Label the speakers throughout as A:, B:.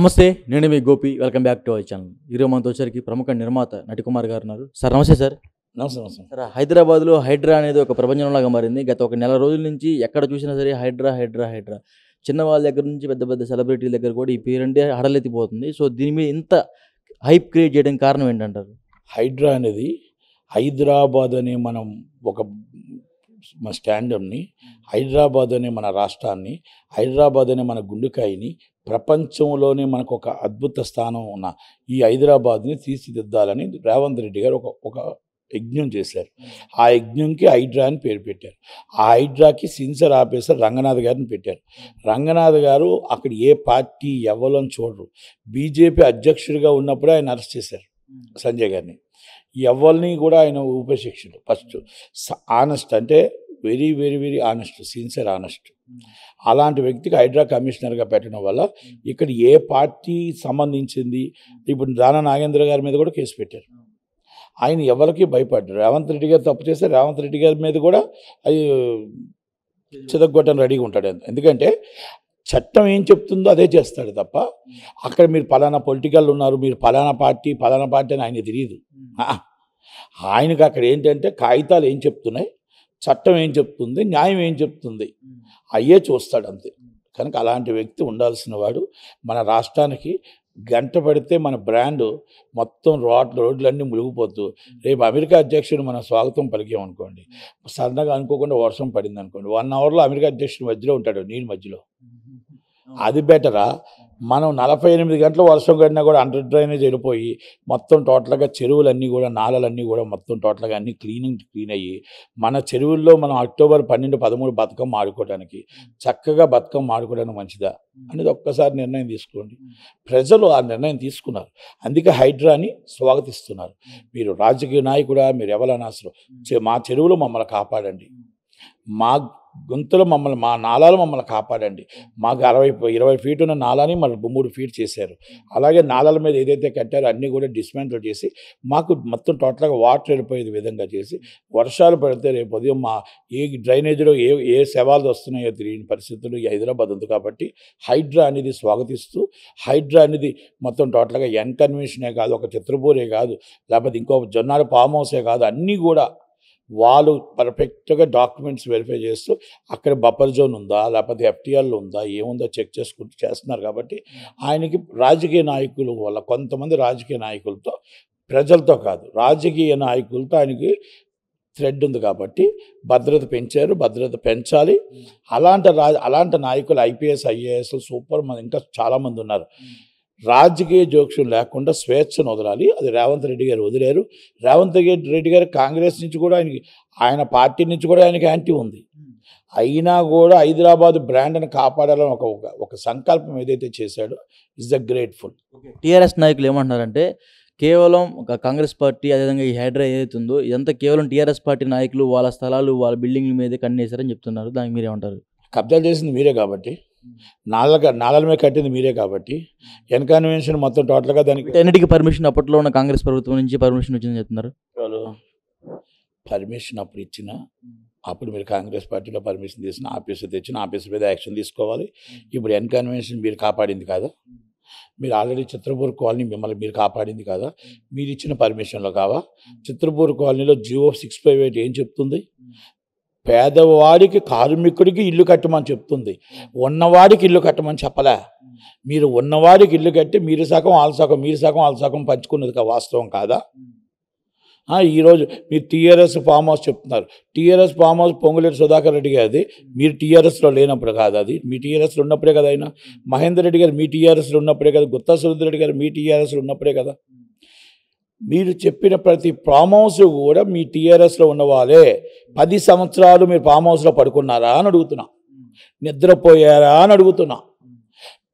A: నమస్తే నేను మీ Gopi welcome back to our channel ఈరోజు మనతో వచ్చరికి ప్రముఖ నిర్మాత నటికుమార్ గారు ఉన్నారు సార్ నమస్తే సార్ నమస్తే నమస్తే సార్ హైదరాబాద్లో హైడ్రా అనేది ఒక ప్రపంచంలాగా మారింది గత ఒక నెల రోజుల నుంచి ఎక్కడ చూసినా సరే హైడ్రా హైడ్రా హైడ్రా చిన్న వాళ్ళ దగ్గర నుంచి పెద్ద పెద్ద సెలబ్రిటీల దగ్గర కూడా ఈ పేరంటే హడలెత్తిపోతుంది సో దీని మీద ఇంత హైప్ క్రియేట్ చేయడానికి కారణం ఏంటంటారు హైడ్రా అనేది హైదరాబాద్ అనే మనం ఒక మా స్టాండమ్ని
B: హైదరాబాద్ అనే మన రాష్ట్రాన్ని హైదరాబాద్ అనే మన గుండెకాయని ప్రపంచంలోనే మనకు ఒక అద్భుత స్థానం ఉన్న ఈ హైదరాబాద్ని తీర్చిదిద్దాలని రేవంత్ రెడ్డి గారు ఒక ఒక యజ్ఞం చేశారు ఆ యజ్ఞంకి హైడ్రా అని పేరు పెట్టారు ఆ హైడ్రాకి సిన్సర్ ఆఫీసర్ రంగనాథ్ గారిని పెట్టారు రంగనాథ్ గారు అక్కడ ఏ పార్టీ ఎవరని చూడరు బీజేపీ అధ్యక్షుడిగా ఉన్నప్పుడే ఆయన అరెస్ట్ చేశారు సంజయ్ గారిని ఎవరిని కూడా ఆయన ఉపశిక్షుడు ఫస్ట్ ఆనెస్ట్ అంటే very very very honest sincere honest అలాంటి వ్యక్తికి హైడ్రా కమిషనర్గా పెట్టడం వల్ల ఇక్కడ ఏ పార్టీ సంబంధించింది ఇప్పుడు దానా నాగేంద్ర గారి మీద కూడా కేసు పెట్టారు ఆయన ఎవరికి భయపడ్డారు రేవంత్ రెడ్డి గారు తప్పు చేస్తే రేవంత్ రెడ్డి గారి మీద కూడా అది చిదగొట్టని రెడీగా ఉంటాడు ఎందుకంటే చట్టం ఏం చెప్తుందో అదే చేస్తాడు తప్ప అక్కడ మీరు పలానా పొలిటికల్ ఉన్నారు మీరు పలానా పార్టీ పలానా పార్టీ అని ఆయన తెలియదు ఆయనకు అక్కడ ఏంటంటే కాగితాలు ఏం చెప్తున్నాయి చట్టం ఏం చెప్తుంది న్యాయం ఏం చెప్తుంది అయ్యే చూస్తాడు అంతే కనుక అలాంటి వ్యక్తి ఉండాల్సిన వాడు మన రాష్ట్రానికి గంట పడితే మన బ్రాండ్ మొత్తం రోడ్ రోడ్లన్నీ మునిగిపోతూ రేపు అమెరికా అధ్యక్షుడు మనం స్వాగతం పలికామనుకోండి సరదాగా అనుకోకుండా వర్షం పడింది అనుకోండి వన్ అవర్లో అమెరికా అధ్యక్షుడు మధ్యలో ఉంటాడు నీళ్ళ మధ్యలో అది బెటరా మనం నలభై ఎనిమిది గంటలు వర్షం కడినా కూడా అండర్ డ్రైనేజ్ వెళ్ళిపోయి మొత్తం టోటల్గా చెరువులన్నీ కూడా నాలలన్నీ కూడా మొత్తం టోటల్గా అన్నీ క్లీనింగ్ క్లీన్ అయ్యి మన చెరువుల్లో మనం అక్టోబర్ పన్నెండు పదమూడు బతుకం ఆడుకోవడానికి చక్కగా బతుకం ఆడుకోవడానికి మంచిదా అనేది ఒక్కసారి నిర్ణయం తీసుకోండి ప్రజలు ఆ నిర్ణయం తీసుకున్నారు అందుకే హైడ్రాని స్వాగతిస్తున్నారు మీరు రాజకీయ నాయకుడా మీరు ఎవరైనా అసలు మా చెరువులు మమ్మల్ని కాపాడండి మా గొంతులో మమ్మల్ని మా నాలాలు మమ్మల్ని కాపాడండి మాకు అరవై ఇరవై ఫీట్ ఉన్న నాలాని మళ్ళీ మూడు ఫీట్ చేశారు అలాగే నాలాల మీద ఏదైతే కట్టారో అన్నీ కూడా డిస్మాంటిల్ చేసి మాకు మొత్తం టోటల్గా వాటర్ వెళ్ళిపోయే విధంగా చేసి వర్షాలు పడితే రేపు ఉదయం మా ఏ డ్రైనేజీలో ఏ ఏ శవాలు వస్తున్నాయో తెలియని పరిస్థితులు హైదరాబాద్ ఉంది కాబట్టి హైడ్రా అనేది స్వాగతిస్తూ హైడ్రా అనేది మొత్తం టోటల్గా ఎన్కన్వెన్షనే కాదు ఒక చిత్రపూరే కాదు లేకపోతే ఇంకో జొన్నాలు ఫామ్ హౌసే కాదు అన్నీ కూడా వాళ్ళు పర్ఫెక్ట్గా డాక్యుమెంట్స్ వెరిఫై చేస్తూ అక్కడ బఫర్ జోన్ ఉందా లేకపోతే ఎఫ్టీఆర్లు ఉందా ఏముందో చెక్ చేసుకుంటూ చేస్తున్నారు కాబట్టి hmm. ఆయనకి రాజకీయ నాయకుల వల్ల కొంతమంది రాజకీయ నాయకులతో ప్రజలతో కాదు రాజకీయ నాయకులతో ఆయనకి థ్రెడ్ ఉంది కాబట్టి భద్రత పెంచారు భద్రత పెంచాలి hmm. అలాంటి రా అలాంటి నాయకులు ఐపీఎస్ ఐఏఎస్ సూపర్ మంది ఇంకా చాలామంది ఉన్నారు hmm. రాజకీయ జోక్యం లేకుండా స్వేచ్ఛను వదలాలి అది రేవంత్ రెడ్డి గారు వదిలేరు రేవంత్ రెడ్డి గారు కాంగ్రెస్ నుంచి కూడా ఆయనకి ఆయన పార్టీ నుంచి కూడా ఆయనకి యాంటీ ఉంది అయినా కూడా హైదరాబాద్ బ్రాండ్ని కాపాడాలని ఒక ఒక సంకల్పం ఏదైతే చేశాడో ఇస్ ద గ్రేట్ఫుల్
A: టీఆర్ఎస్ నాయకులు ఏమంటున్నారంటే కేవలం కాంగ్రెస్ పార్టీ అదేవిధంగా ఈ హైడ్రా ఏదైతుందో ఇదంతా కేవలం టీఆర్ఎస్ పార్టీ నాయకులు వాళ్ళ స్థలాలు వాళ్ళ బిల్డింగ్ల మీదే కన్నేశారని చెప్తున్నారు దానికి మీరేమంటారు కబ్జాలు చేసింది మీరే కాబట్టి నాలుగ నాలుగు మీద కట్టింది మీరే కాబట్టి ఎన్కన్వెన్షన్ మొత్తం టోటల్గా దానికి ఎన్నిటికి పర్మిషన్ అప్పట్లో ఉన్న కాంగ్రెస్ ప్రభుత్వం నుంచి పర్మిషన్ వచ్చిందని చెప్తున్నారు
B: పర్మిషన్ అప్పుడు ఇచ్చిన అప్పుడు మీరు కాంగ్రెస్ పార్టీలో పర్మిషన్ తీసిన ఆఫీసు తెచ్చిన ఆఫీసు మీద యాక్షన్ తీసుకోవాలి ఇప్పుడు ఎన్కన్వెన్షన్ మీరు కాపాడింది కాదా మీరు ఆల్రెడీ చిత్రపూర్ కాలనీ మిమ్మల్ని మీరు కాపాడింది కదా మీరు ఇచ్చిన పర్మిషన్లో కావా చిత్రపూర్ కాలనీలో జియో సిక్స్ ఫైవ్ ఎయిట్ ఏం చెప్తుంది పేదవాడికి కార్మికుడికి ఇల్లు కట్టమని చెప్తుంది ఉన్నవాడికి ఇల్లు కట్టమని చెప్పలే మీరు ఉన్నవాడికి ఇల్లు కట్టి మీరు సగం వాళ్ళ సగం మీరు సగం వాళ్ళ సగం పంచుకున్నది వాస్తవం కాదా ఈరోజు మీరు టీఆర్ఎస్ ఫామ్ హౌస్ చెప్తున్నారు TRS farm house Ponguleti Sudhakar Reddy గారిది మీరు టీఆర్ఎస్లో లేనప్పుడు కాదు అది మీ టీఆర్ఎస్లో ఉన్నప్పుడే కదా అయినా మహేందర్ రెడ్డి గారు మీ టీఆర్ఎస్లో ఉన్నప్పుడే కదా గుత్తా సురేందర్ రెడ్డి గారు మీ టీఆర్ఎస్లో ఉన్నప్పుడే కదా మీరు చెప్పిన ప్రతి ఫామ్ హౌస్ కూడా మీ టీఆర్ఎస్లో ఉన్నవాళ్ళే పది సంవత్సరాలు మీరు ఫామ్ హౌస్లో పడుకున్నారా అని అడుగుతున్నా నిద్రపోయారా అని అడుగుతున్నా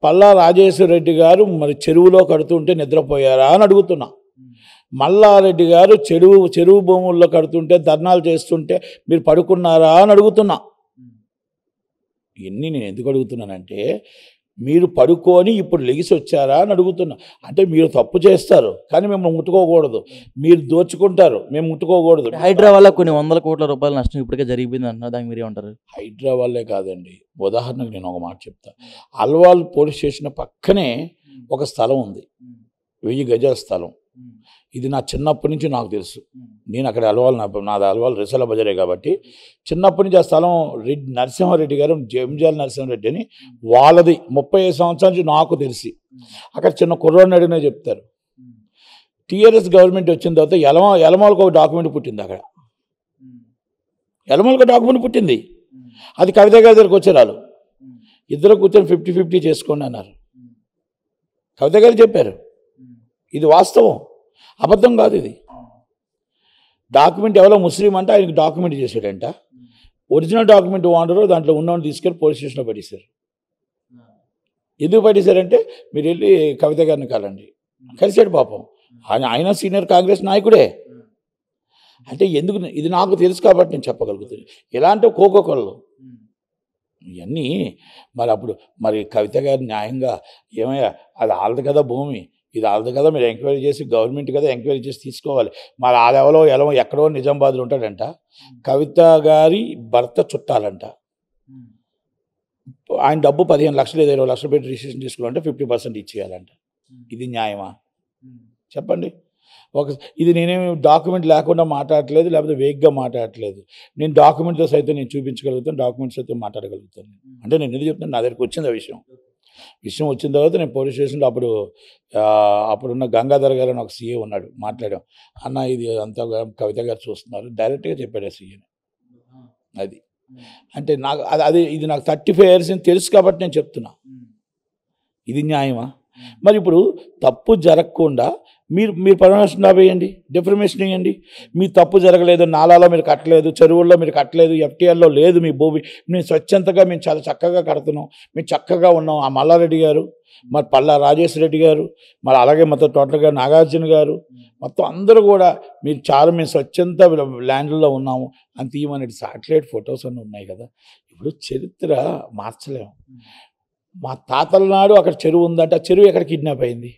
B: పల్లా రాజేశ్వర రెడ్డి గారు మరి చెరువులో కడుతుంటే నిద్రపోయారా అని అడుగుతున్నా మల్లారెడ్డి గారు చెరువు చెరువు భూముల్లో కడుతుంటే ధర్నాలు చేస్తుంటే మీరు పడుకున్నారా అని అడుగుతున్నా ఇవన్నీ నేను ఎందుకు అడుగుతున్నానంటే మీరు పడుకొని ఇప్పుడు లెగిసి వచ్చారా అని అడుగుతున్నా అంటే మీరు తప్పు చేస్తారు కానీ మేము ముట్టుకోకూడదు మీరు దోచుకుంటారు
A: మేము ముట్టుకోకూడదు హైదరాబాద్లో కొన్ని వందల కోట్ల రూపాయల నష్టం ఇప్పటికే జరిగిపోయింది అన్న దానికి మీరు ఏమంటారు
B: హైదరాబాద్లే కాదండి ఉదాహరణకు నేను ఒక మాట చెప్తాను
A: అల్వాల్ పోలీస్ స్టేషన్ పక్కనే
B: ఒక స్థలం ఉంది వెయ్యి గజాల స్థలం ఇది నా చిన్నప్పటి నుంచి నాకు తెలుసు నేను అక్కడ అలవాలు నా నాది అలవాల్ రిసల బజారే కాబట్టి చిన్నప్పటి నుంచి ఆ స్థలం రెడ్డి నరసింహారెడ్డి గారు జంజాల నరసింహారెడ్డి అని వాళ్ళది ముప్పై ఐదు సంవత్సరాల నుంచి నాకు తెలిసి అక్కడ చిన్న కుర్రోడిని అడిగినా చెప్తారు టీఆర్ఎస్ గవర్నమెంట్ వచ్చిన తర్వాత ఎలమ ఎలమలకు ఒక డాక్యుమెంట్ పుట్టింది అక్కడ ఎలమలకు డాక్యుమెంట్ పుట్టింది అది కవిత గారి దగ్గరకు వచ్చారు ఇద్దరు కూర్చొని ఫిఫ్టీ ఫిఫ్టీ చేసుకోండి అన్నారు కవిత గారు చెప్పారు ఇది వాస్తవం అబద్ధం కాదు ఇది డాక్యుమెంట్ ఎవరో ముస్లిం అంటే ఆయనకు డాక్యుమెంట్ చేశాడంట ఒరిజినల్ డాక్యుమెంట్ వాడరు దాంట్లో ఉన్నవాడిని తీసుకెళ్ళి పోలీస్ స్టేషన్లో పడేశారు ఎందుకు పడేశారంటే మీరు వెళ్ళి కవిత గారిని కలండి కలిశాడు పాపం ఆయన ఆయన సీనియర్ కాంగ్రెస్ నాయకుడే అంటే ఎందుకు ఇది నాకు తెలుసు కాబట్టి నేను చెప్పగలుగుతుంది ఎలా అంటే కోకోకొల్లు ఇవన్నీ మరి అప్పుడు మరి కవిత గారు న్యాయంగా ఏమయ్యా అది ఆలదు కదా భూమి ఇది అర్థం కదా మీరు ఎంక్వైరీ చేసి గవర్నమెంట్ కదా ఎంక్వైరీ చేసి తీసుకోవాలి మరి ఆ లెవెలో ఎలా ఎక్కడో నిజామాబాద్లో ఉంటాడంట కవిత గారి భర్త చుట్టాలంట ఆయన డబ్బు పదిహేను లక్షలు లేదా ఇరవై లక్షలు పెట్టి రిజిస్ట్రేషన్ తీసుకుంటే ఫిఫ్టీ పర్సెంట్ ఇచ్చేయాలంట ఇది న్యాయమా చెప్పండి ఒక ఇది నేనేమి డాక్యుమెంట్ లేకుండా మాట్లాడట్లేదు లేకపోతే వేగ్గా మాట్లాడట్లేదు నేను డాక్యుమెంట్తో సైతం నేను చూపించగలుగుతాను డాక్యుమెంట్స్ అయితే మాట్లాడగలుగుతాను అంటే నేను ఎందుకు చెప్తాను నా దగ్గరికి వచ్చింది ఆ విషయం విషయం వచ్చిన తర్వాత నేను పోలీస్ స్టేషన్లో అప్పుడు అప్పుడున్న గంగాధర్ గారు అని ఒక సీఏ ఉన్నాడు మాట్లాడాం అన్న ఇది అంతా కవిత గారు చూస్తున్నారు డైరెక్ట్గా చెప్పాడు సీఏని అది అంటే నాకు అది ఇది నాకు థర్టీ ఫైవ్ ఇయర్స్ తెలుసు కాబట్టి నేను చెప్తున్నా ఇది న్యాయమా Hmm. మరి ఇప్పుడు తప్పు జరగకుండా మీరు మీరు పరామర్శం వేయండి డిఫర్మేషన్ ఇవ్వండి మీ తప్పు జరగలేదు నాలాలో మీరు కట్టలేదు చెరువుల్లో మీరు కట్టలేదు ఎఫ్టీఆర్లో లేదు మీ భూమి మేము స్వచ్ఛంతగా మేము చాలా చక్కగా కడుతున్నాం మేము చక్కగా ఉన్నాం ఆ మల్లారెడ్డి గారు మరి పల్లా రాజేశ్వర రెడ్డి గారు మరి అలాగే మొత్తం గారు నాగార్జున గారు hmm. మొత్తం అందరూ కూడా మీరు చాలా మేము స్వచ్ఛంత ల్యాండ్లో ఉన్నాము అంత ఇవన్నీ సాటిలైట్ ఫొటోస్ అన్నీ ఉన్నాయి కదా ఇప్పుడు చరిత్ర మార్చలేము hmm. మా తాతల నాడు అక్కడ చెరువు ఆ చెరువు ఎక్కడ కిడ్నాప్ అయింది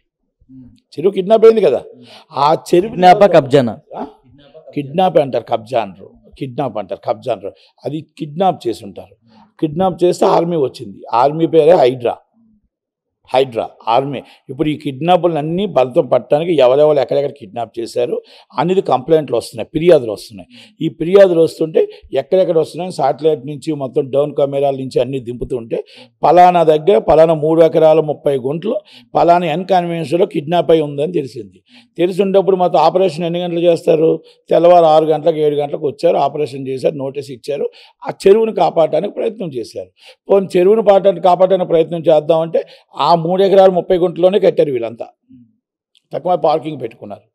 B: చెరువు కిడ్నాప్ అయింది కదా ఆ
A: చెరువు కిడ్నాప్ కబ్జానా
B: కిడ్నాప్ అంటారు కబ్జాన్రు కిడ్నాప్ అంటారు కబ్జాన్రు అది కిడ్నాప్ చేసి ఉంటారు కిడ్నాప్ చేస్తే ఆర్మీ వచ్చింది ఆర్మీ పేరే హైడ్రా హైడ్రా ఆర్మీ ఇప్పుడు ఈ కిడ్నాపులను అన్ని బలతం పట్టడానికి ఎవరెవరు ఎక్కడెక్కడ కిడ్నాప్ చేశారు అనేది కంప్లైంట్లు వస్తున్నాయి ఫిర్యాదులు వస్తున్నాయి ఈ ఫిర్యాదులు వస్తుంటే ఎక్కడెక్కడ వస్తున్నాయి సాటిలైట్ నుంచి మొత్తం డౌన్ కెమెరాల నుంచి అన్నీ దింపుతుంటే పలానా దగ్గర పలానా మూడు ఎకరాల ముప్పై గుంటలు పలానా ఎన్కాన్వెన్స్లో కిడ్నాప్ అయి ఉందని తెలిసింది తెలిసి ఉన్నప్పుడు మొత్తం ఆపరేషన్ ఎన్ని గంటలు చేస్తారు తెల్లవారు ఆరు గంటలకు ఏడు గంటలకు వచ్చారు ఆపరేషన్ చేశారు నోటీస్ ఇచ్చారు ఆ చెరువును కాపాడటానికి ప్రయత్నం చేశారు పోనీ చెరువును పాట కాపాడటానికి ప్రయత్నం చేద్దామంటే ఆ మూడు ఎకరాలు ముప్పై గుంటలోనే కట్టారు వీళ్ళంతా తక్కువ పార్కింగ్ పెట్టుకున్నారు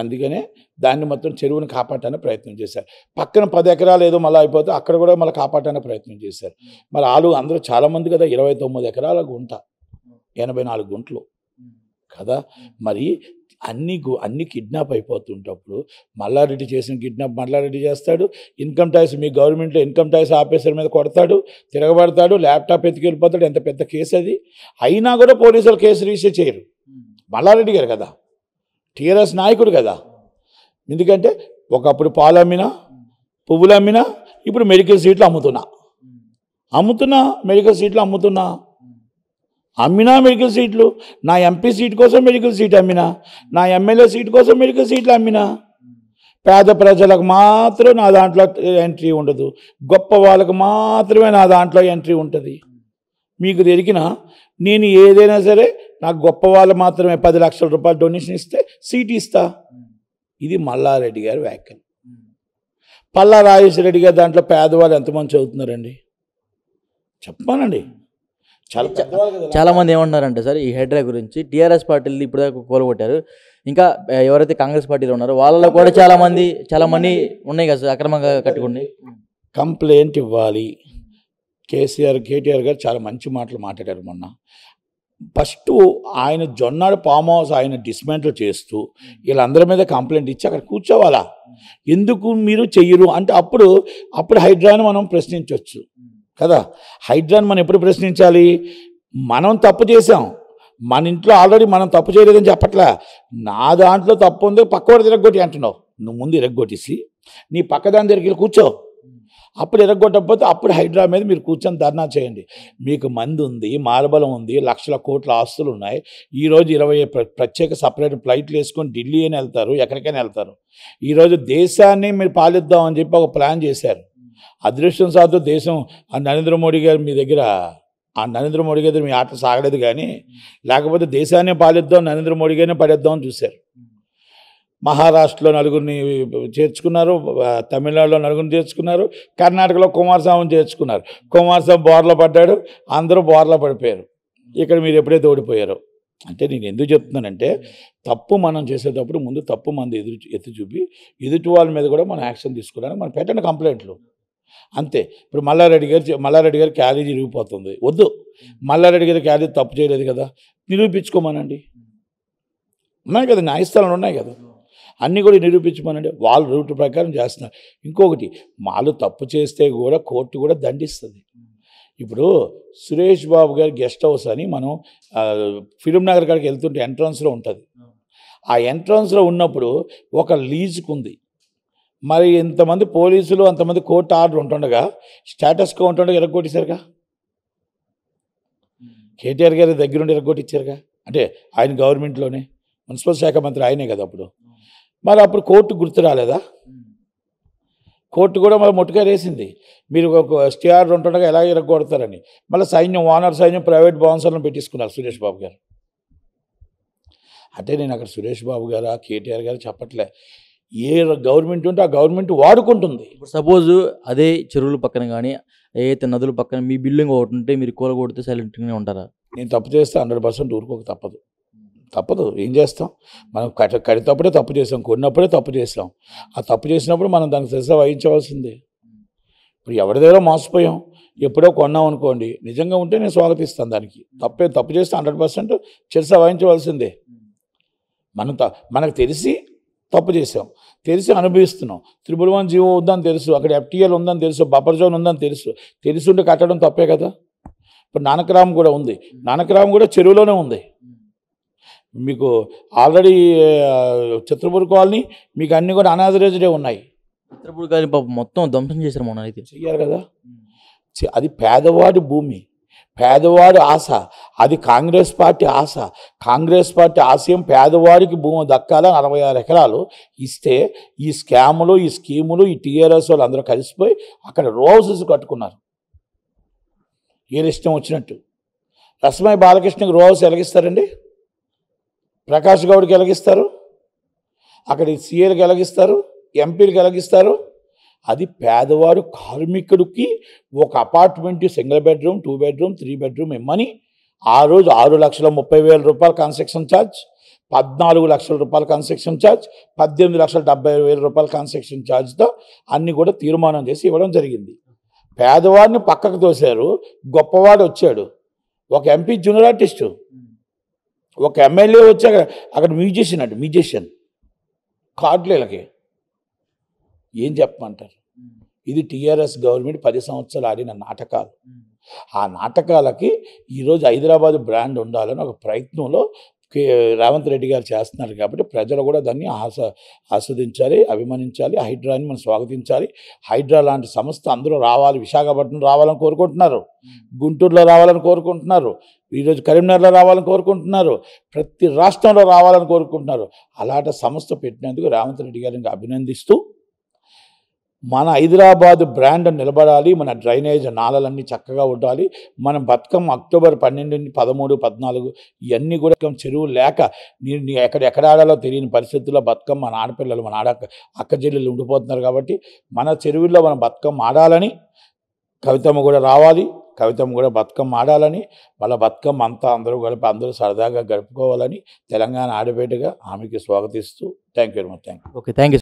B: అందుకనే దాన్ని మొత్తం చెరువుని కాపాడటానికి ప్రయత్నం చేశారు పక్కన పది ఎకరాలు ఏదో మళ్ళీ అయిపోతే అక్కడ కూడా మళ్ళీ కాపాడటానికి ప్రయత్నం చేశారు మరి వాళ్ళు అందరూ చాలామంది కదా ఇరవై తొమ్మిది ఎకరాల గుంట ఎనభై నాలుగు గుంటలు కదా మరి అన్ని అన్ని కిడ్నాప్ అయిపోతుంటప్పుడు మల్లారెడ్డి చేసిన కిడ్నాప్ మల్లారెడ్డి చేస్తాడు ఇన్కమ్ ట్యాక్స్ మీ గవర్నమెంట్లో ఇన్కమ్ ట్యాక్స్ ఆఫీసర్ మీద కొడతాడు తిరగబడతాడు ల్యాప్టాప్ ఎత్తుకెళ్ళిపోతాడు ఎంత పెద్ద కేసు అది అయినా కూడా పోలీసులు కేసు రిజిస్టర్ చేయరు మల్లారెడ్డి గారు కదా టీఆర్ఎస్ నాయకుడు కదా ఎందుకంటే ఒకప్పుడు పాలు అమ్మినా పువ్వులు అమ్మినా ఇప్పుడు మెడికల్ సీట్లు అమ్ముతున్నా అమ్ముతున్నా మెడికల్ సీట్లు అమ్ముతున్నా అమ్మినా మెడికల్ సీట్లు నా ఎంపీ సీట్ కోసం మెడికల్ సీట్ అమ్మినా నా ఎమ్మెల్యే సీట్ కోసం మెడికల్ సీట్లు అమ్మినా పేద ప్రజలకు మాత్రం నా దాంట్లో ఎంట్రీ ఉండదు గొప్ప వాళ్ళకు మాత్రమే నా దాంట్లో ఎంట్రీ ఉంటుంది మీకు తెలిగిన నేను ఏదైనా సరే నాకు గొప్ప వాళ్ళు మాత్రమే పది లక్షల రూపాయలు డొనేషన్ ఇస్తే సీట్ ఇస్తా ఇది మల్లారెడ్డి గారి వ్యాఖ్యలు పల్లా రెడ్డి గారు దాంట్లో పేదవాళ్ళు ఎంతమంది చదువుతున్నారండి
A: చెప్పానండి చాలా చాలా మంది ఏమంటున్నారంటే సార్ ఈ హెడ్రా గురించి టీఆర్ఎస్ పార్టీలు ఇప్పుడు దాకా ఇంకా ఎవరైతే కాంగ్రెస్ పార్టీలో ఉన్నారో వాళ్ళలో కూడా చాలా మంది చాలా మంది ఉన్నాయి కదా సార్ అక్రమంగా కట్టుకుని కంప్లైంట్ ఇవ్వాలి
B: కేసీఆర్ కేటీఆర్ గారు చాలా మంచి మాటలు మాట్లాడారు మొన్న ఫస్ట్ ఆయన జొన్నాడు ఫామ్ హౌస్ ఆయన డిస్మెంటల్ చేస్తూ వీళ్ళందరి మీద కంప్లైంట్ ఇచ్చి అక్కడ కూర్చోవాలా ఎందుకు మీరు చెయ్యరు అంటే అప్పుడు అప్పుడు హైడ్రాని మనం ప్రశ్నించవచ్చు కదా హైడ్రాని మనం ఎప్పుడు ప్రశ్నించాలి మనం తప్పు చేసాం మన ఇంట్లో ఆల్రెడీ మనం తప్పు చేయలేదని చెప్పట్లా నా దాంట్లో తప్పు ఉంది పక్కవాడు తిరగొట్టి అంటున్నావు నువ్వు ముందు ఇరగొట్టేసి నీ పక్కదాని దగ్గరికి కూర్చో అప్పుడు ఎరగొట్టకపోతే అప్పుడు హైడ్రా మీద మీరు కూర్చొని ధర్నా చేయండి మీకు మంది ఉంది మార్బలం ఉంది లక్షల కోట్ల ఆస్తులు ఉన్నాయి ఈరోజు ఇరవై ప్రత్యేక సపరేట్ ఫ్లైట్లు వేసుకొని ఢిల్లీ అని వెళ్తారు ఎక్కడికైనా వెళ్తారు ఈరోజు దేశాన్ని మీరు పాలిద్దామని చెప్పి ఒక ప్లాన్ చేశారు అదృష్టం సాధు దేశం ఆ నరేంద్ర మోడీ గారు మీ దగ్గర ఆ నరేంద్ర మోడీ గారి మీ ఆట సాగలేదు కానీ లేకపోతే దేశాన్ని పాలిద్దాం నరేంద్ర మోడీ గారిని పడేద్దాం అని చూశారు మహారాష్ట్రలో నలుగురిని చేర్చుకున్నారు తమిళనాడులో నలుగురిని చేర్చుకున్నారు కర్ణాటకలో కుమారస్వామిని చేర్చుకున్నారు కుమారస్వామి బోర్లో పడ్డాడు అందరూ బోర్లో పడిపోయారు ఇక్కడ మీరు ఎప్పుడైతే ఓడిపోయారు అంటే నేను ఎందుకు చెప్తున్నానంటే తప్పు మనం చేసేటప్పుడు ముందు తప్పు మంది ఎదురు ఎత్తి చూపి ఎదుటి వాళ్ళ మీద కూడా మనం యాక్షన్ తీసుకోవడానికి మనం పెట్టండి కంప్లైంట్లు అంతే ఇప్పుడు మల్లారెడ్డి గారు మల్లారెడ్డి గారి క్యాలీ తిరిగిపోతుంది వద్దు మల్లారెడ్డి గారి క్యాలీ తప్పు చేయలేదు కదా నిరూపించుకోమనండి ఉన్నాయి కదా న్యాయస్థానాలు ఉన్నాయి కదా అన్నీ కూడా నిరూపించమనండి వాళ్ళ రూట్ ప్రకారం చేస్తున్నారు ఇంకొకటి వాళ్ళు తప్పు చేస్తే కూడా కోర్టు కూడా దండిస్తుంది ఇప్పుడు సురేష్ బాబు గారి గెస్ట్ హౌస్ అని మనం ఫిలిం నగర్ కాడికి వెళ్తుంటే ఎంట్రన్స్లో ఉంటుంది ఆ ఎంట్రన్స్లో ఉన్నప్పుడు ఒక లీజుకుంది మరి ఇంతమంది పోలీసులు అంతమంది కోర్టు ఆర్డర్ ఉంటుండగా స్టేటస్గా ఉంటుండగా ఎరగొట్టేశారుగా కేటీఆర్ గారి దగ్గరుండి ఎరగొట్టించారుగా అంటే ఆయన గవర్నమెంట్లోనే మున్సిపల్ శాఖ మంత్రి ఆయనే కదా అప్పుడు మరి అప్పుడు కోర్టు గుర్తు రాలేదా కోర్టు కూడా మళ్ళీ మొట్టుగా వేసింది మీరు ఒక స్టీఆర్ ఉంటుండగా ఎలా ఇరగొడతారని మళ్ళీ సైన్యం ఓనర్ సైన్యం ప్రైవేట్ బౌన్సర్లను పెట్టించుకున్నారు సురేష్ బాబు గారు అంటే నేను అక్కడ సురేష్ బాబు గారా కేటీఆర్ గారు చెప్పట్లే
A: ఏ గవర్నమెంట్ ఉంటే ఆ గవర్నమెంట్ వాడుకుంటుంది ఇప్పుడు సపోజ్ అదే చెరువుల పక్కన కానీ ఏదైతే నదుల పక్కన మీ బిల్డింగ్ ఒకటి ఉంటే మీరు కొడితే సైలెంట్గానే ఉంటారా నేను తప్పు చేస్తే హండ్రెడ్ పర్సెంట్ ఊరుకోక
B: తప్పదు తప్పదు ఏం చేస్తాం మనం కట కడితప్పుడే తప్పు చేసాం కొన్నప్పుడే తప్పు చేసాం ఆ తప్పు చేసినప్పుడు మనం దానికి శ్రద్ధ వహించవలసిందే ఇప్పుడు ఎవరి దగ్గర మోసపోయాం ఎప్పుడో కొన్నాం అనుకోండి నిజంగా ఉంటే నేను స్వాగతిస్తాను దానికి తప్పే తప్పు చేస్తే హండ్రెడ్ పర్సెంట్ చర్చ వాయించవలసిందే మనం మనకు తెలిసి తప్పు చేసాం తెలిసి అనుభవిస్తున్నాం త్రిభువన్ జీవో ఉందని తెలుసు అక్కడ ఎఫ్టీఎల్ ఉందని తెలుసు బఫర్ జోన్ ఉందని తెలుసు తెలిసి ఉంటే కట్టడం తప్పే కదా ఇప్పుడు నానకరామ్ కూడా ఉంది నానకరామ్ కూడా చెరువులోనే ఉంది మీకు ఆల్రెడీ చిత్రపూర్ కాలనీ మీకు అన్నీ కూడా అనాథరైజ్డే ఉన్నాయి చిత్రపూర్ కాలనీ మొత్తం ధ్వంసం చేశారు మొన్న అయితే చెయ్యారు కదా అది పేదవాడి భూమి పేదవారి ఆశ అది కాంగ్రెస్ పార్టీ ఆశ కాంగ్రెస్ పార్టీ ఆశయం పేదవారికి భూమి దక్కాలని అరవై ఆరు ఎకరాలు ఇస్తే ఈ స్కాములు ఈ స్కీములు ఈ టీఆర్ఎస్ వాళ్ళు అందరూ కలిసిపోయి అక్కడ రోజెస్ కట్టుకున్నారు ఇష్టం వచ్చినట్టు రసమయ బాలకృష్ణకి రోజు ఎలగిస్తారండి ప్రకాష్ గౌడ్కి ఎలగిస్తారు అక్కడ సీఏలకు ఎలగిస్తారు ఎంపీలకు ఎలగిస్తారు అది పేదవారు కార్మికుడికి ఒక apartment single bedroom two bedroom three bedroom ఇమ్మని ఆ రోజు ఆరు లక్షల ముప్పై వేల రూపాయలు కన్స్ట్రక్షన్ ఛార్జ్ పద్నాలుగు లక్షల రూపాయల కన్స్ట్రక్షన్ ఛార్జ్ పద్దెనిమిది లక్షల డెబ్బై వేల రూపాయల కన్స్ట్రక్షన్ ఛార్జ్తో అన్నీ కూడా తీర్మానం చేసి ఇవ్వడం జరిగింది పేదవాడిని పక్కకు తోశారు గొప్పవాడు వచ్చాడు ఒక ఎంపీ జూనియర్ ఆర్టిస్టు ఒక ఎమ్మెల్యే వచ్చాక అక్కడ మ్యూజిషియన్ అంటే మ్యూజిషియన్ కార్డులకి ఏం చెప్పమంటారు ఇది టీఆర్ఎస్ గవర్నమెంట్ పది సంవత్సరాలు ఆడిన నాటకాలు ఆ నాటకాలకి ఈరోజు హైదరాబాద్ బ్రాండ్ ఉండాలని ఒక ప్రయత్నంలో రేవంత్ రెడ్డి గారు చేస్తున్నారు కాబట్టి ప్రజలు కూడా దాన్ని ఆస ఆస్వాదించాలి అభిమానించాలి హైడ్రాని మనం స్వాగతించాలి హైడ్రా లాంటి సంస్థ అందరూ రావాలి విశాఖపట్నం రావాలని కోరుకుంటున్నారు గుంటూరులో రావాలని కోరుకుంటున్నారు ఈరోజు కరీంనగర్లో రావాలని కోరుకుంటున్నారు ప్రతి రాష్ట్రంలో రావాలని కోరుకుంటున్నారు అలాంటి సంస్థ పెట్టినందుకు రేవంత్ రెడ్డి గారిని అభినందిస్తూ మన హైదరాబాదు బ్రాండ్ నిలబడాలి మన డ్రైనేజ్ నాళలన్నీ చక్కగా ఉండాలి మన బతుకం అక్టోబర్ పన్నెండు పదమూడు పద్నాలుగు ఇవన్నీ కూడా చెరువు లేక నేను ఎక్కడ ఎక్కడ ఆడాలో తెలియని పరిస్థితుల్లో బతుకమ్మ మన ఆడపిల్లలు మన ఆడ అక్క చెల్లెలు ఉండిపోతున్నారు కాబట్టి మన చెరువుల్లో మన బతుకమ్మ ఆడాలని కవితమ్మ కూడా రావాలి కవితమ్మ కూడా బతుకమ్మ ఆడాలని వాళ్ళ బతుకమ్మ అంతా అందరూ కలిపి అందరూ సరదాగా గడుపుకోవాలని తెలంగాణ ఆడపేటగా ఆమెకి స్వాగతిస్తూ thank you very much thank
A: you okay thank you